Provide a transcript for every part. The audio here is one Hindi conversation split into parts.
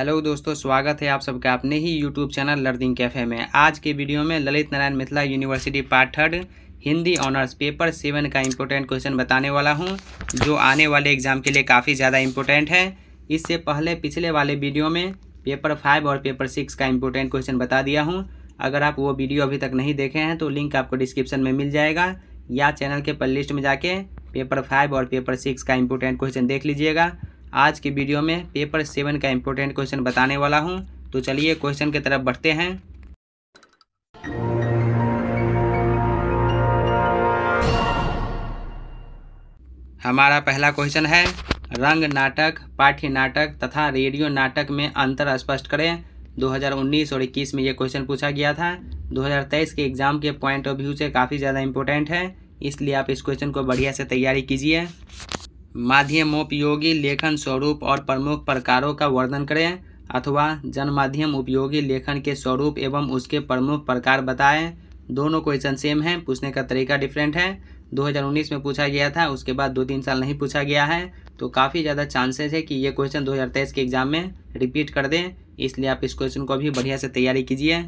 हेलो दोस्तों स्वागत है आप सबका अपने ही यूट्यूब चैनल लर्निंग कैफे में आज के वीडियो में Lalit Narayan Mithila University part third Hindi honours paper seven का इम्पोर्टेंट क्वेश्चन बताने वाला हूं जो आने वाले एग्जाम के लिए काफ़ी ज़्यादा इम्पोर्टेंट है इससे पहले पिछले वाले वीडियो में पेपर फाइव और पेपर सिक्स का इम्पोर्टेंट क्वेश्चन बता दिया हूँ अगर आप वो वीडियो अभी तक नहीं देखे हैं तो लिंक आपको डिस्क्रिप्शन में मिल जाएगा या चैनल के प्ले में जाके पेपर फाइव और पेपर सिक्स का इम्पोर्टेंट क्वेश्चन देख लीजिएगा आज के वीडियो में पेपर सेवन का इम्पोर्टेंट क्वेश्चन बताने वाला हूँ तो चलिए क्वेश्चन की तरफ बढ़ते हैं हमारा पहला क्वेश्चन है रंग नाटक पाठ्य नाटक तथा रेडियो नाटक में अंतर स्पष्ट करें 2019 और 21 में यह क्वेश्चन पूछा गया था 2023 के एग्ज़ाम के पॉइंट ऑफ व्यू से काफ़ी ज़्यादा इम्पोर्टेंट है इसलिए आप इस क्वेश्चन को बढ़िया से तैयारी कीजिए माध्यम उपयोगी लेखन स्वरूप और प्रमुख प्रकारों का वर्णन करें अथवा जनमाध्यम उपयोगी लेखन के स्वरूप एवं उसके प्रमुख प्रकार बताएं दोनों क्वेश्चन सेम हैं पूछने का तरीका डिफरेंट है 2019 में पूछा गया था उसके बाद दो तीन साल नहीं पूछा गया है तो काफ़ी ज़्यादा चांसेस है कि ये क्वेश्चन 2023 के एग्ज़ाम में रिपीट कर दें इसलिए आप इस क्वेश्चन को भी बढ़िया से तैयारी कीजिए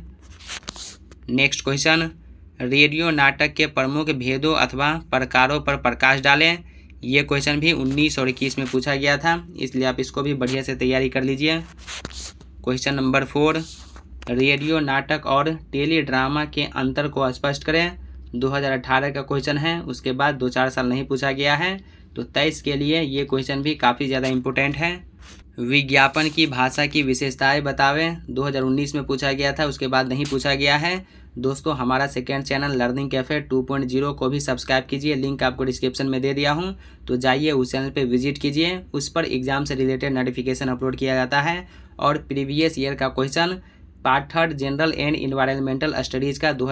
नेक्स्ट क्वेश्चन रेडियो नाटक के प्रमुख भेदों अथवा प्रकारों पर प्रकाश डालें ये क्वेश्चन भी उन्नीस और इक्कीस में पूछा गया था इसलिए आप इसको भी बढ़िया से तैयारी कर लीजिए क्वेश्चन नंबर फोर रेडियो नाटक और टेली ड्रामा के अंतर को स्पष्ट करें 2018 का क्वेश्चन है उसके बाद दो चार साल नहीं पूछा गया है तो तेईस के लिए ये क्वेश्चन भी काफ़ी ज़्यादा इम्पोर्टेंट है विज्ञापन की भाषा की विशेषताएं बतावें 2019 में पूछा गया था उसके बाद नहीं पूछा गया है दोस्तों हमारा सेकेंड चैनल लर्निंग कैफे 2.0 को भी सब्सक्राइब कीजिए लिंक आपको डिस्क्रिप्शन में दे दिया हूं तो जाइए उस चैनल पे विजिट कीजिए उस पर एग्ज़ाम से रिलेटेड नोटिफिकेशन अपलोड किया जाता है और प्रीवियस ईयर का question part third general and environmental studies का दो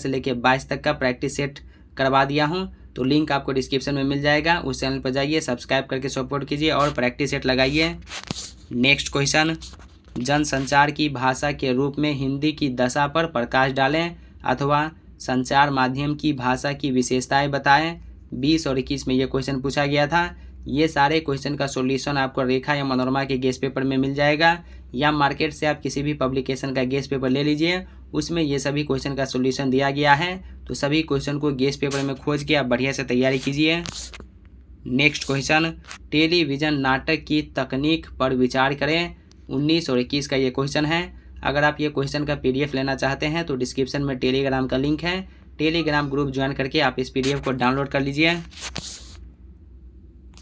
से लेकर बाईस तक का प्रैक्टिस सेट करवा दिया हूँ तो लिंक आपको डिस्क्रिप्शन में मिल जाएगा उस चैनल पर जाइए सब्सक्राइब करके सपोर्ट कीजिए और प्रैक्टिस सेट लगाइए नेक्स्ट क्वेश्चन जनसंचार की भाषा के रूप में हिंदी की दशा पर प्रकाश डालें अथवा संचार माध्यम की भाषा की विशेषताएं बताएं बीस और इक्कीस में ये क्वेश्चन पूछा गया था ये सारे क्वेश्चन का सॉल्यूशन आपको रेखा या मनोरमा के गेस्ट पेपर में मिल जाएगा या मार्केट से आप किसी भी पब्लिकेशन का गेस्ट पेपर ले लीजिए उसमें ये सभी क्वेश्चन का सॉल्यूशन दिया गया है तो सभी क्वेश्चन को गेस पेपर में खोज के आप बढ़िया से तैयारी कीजिए नेक्स्ट क्वेश्चन टेलीविज़न नाटक की तकनीक पर विचार करें उन्नीस और इक्कीस का ये क्वेश्चन है अगर आप ये क्वेश्चन का पीडीएफ लेना चाहते हैं तो डिस्क्रिप्शन में टेलीग्राम का लिंक है टेलीग्राम ग्रुप ज्वाइन करके आप इस पीडीएफ को डाउनलोड कर लीजिए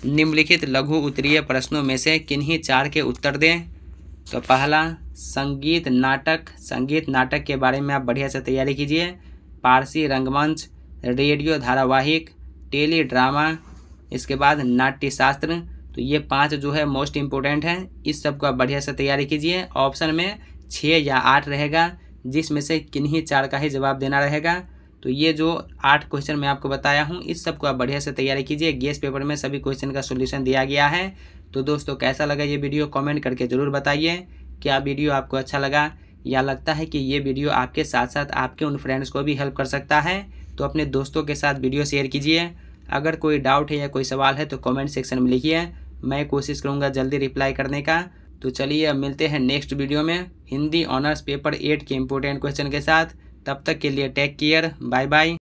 निम्नलिखित लघु उत्तरीय प्रश्नों में से किन्हीं चार के उत्तर दें तो पहला संगीत नाटक संगीत नाटक के बारे में आप बढ़िया से तैयारी कीजिए पारसी रंगमंच रेडियो धारावाहिक टेली ड्रामा इसके बाद नाट्यशास्त्र तो ये पांच जो है मोस्ट इम्पोर्टेंट हैं इस सब का बढ़िया से तैयारी कीजिए ऑप्शन में छः या आठ रहेगा जिसमें से किन्हीं चार का ही जवाब देना रहेगा तो ये जो आठ क्वेश्चन मैं आपको बताया हूँ इस सब को आप बढ़िया से तैयारी कीजिए गेस पेपर में सभी क्वेश्चन का सोल्यूशन दिया गया है तो दोस्तों कैसा लगा ये वीडियो कमेंट करके ज़रूर बताइए क्या वीडियो आपको अच्छा लगा या लगता है कि ये वीडियो आपके साथ साथ आपके उन फ्रेंड्स को भी हेल्प कर सकता है तो अपने दोस्तों के साथ वीडियो शेयर कीजिए अगर कोई डाउट है या कोई सवाल है तो कमेंट सेक्शन में लिखिए मैं कोशिश करूँगा जल्दी रिप्लाई करने का तो चलिए अब मिलते हैं नेक्स्ट वीडियो में हिंदी ऑनर्स पेपर एट के इम्पोर्टेंट क्वेश्चन के साथ तब तक के लिए टेक केयर बाय बाय